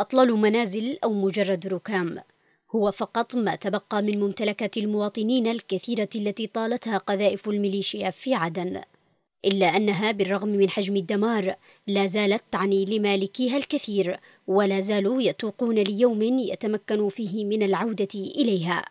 أطلال منازل أو مجرد ركام هو فقط ما تبقى من ممتلكات المواطنين الكثيرة التي طالتها قذائف الميليشيا في عدن إلا أنها بالرغم من حجم الدمار لا زالت تعني لمالكيها الكثير ولا زالوا يتوقون ليوم يتمكنوا فيه من العودة إليها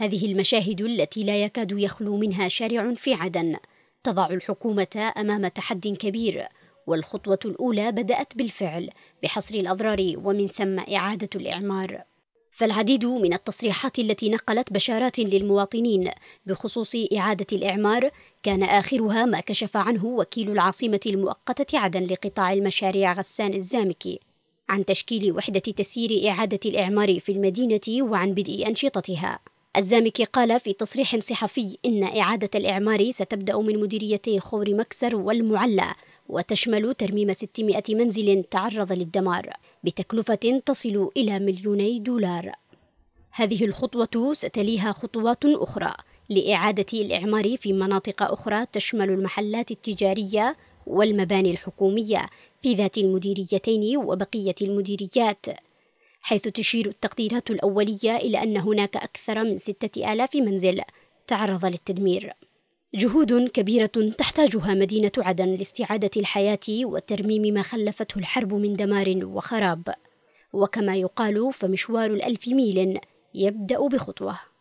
هذه المشاهد التي لا يكاد يخلو منها شارع في عدن تضع الحكومة أمام تحد كبير والخطوة الأولى بدأت بالفعل بحصر الأضرار ومن ثم إعادة الإعمار فالعديد من التصريحات التي نقلت بشارات للمواطنين بخصوص إعادة الإعمار كان آخرها ما كشف عنه وكيل العاصمة المؤقتة عدن لقطاع المشاريع غسان الزامكي عن تشكيل وحدة تسيير إعادة الإعمار في المدينة وعن بدء أنشطتها الزامكي قال في تصريح صحفي إن إعادة الإعمار ستبدأ من مديريتي خور مكسر والمعلى وتشمل ترميم 600 منزل تعرض للدمار بتكلفة تصل إلى مليوني دولار. هذه الخطوة ستليها خطوات أخرى لإعادة الإعمار في مناطق أخرى تشمل المحلات التجارية والمباني الحكومية في ذات المديريتين وبقية المديريات حيث تشير التقديرات الأولية إلى أن هناك أكثر من ستة آلاف منزل تعرض للتدمير جهود كبيرة تحتاجها مدينة عدن لاستعادة الحياة وترميم ما خلفته الحرب من دمار وخراب وكما يقال فمشوار الألف ميل يبدأ بخطوة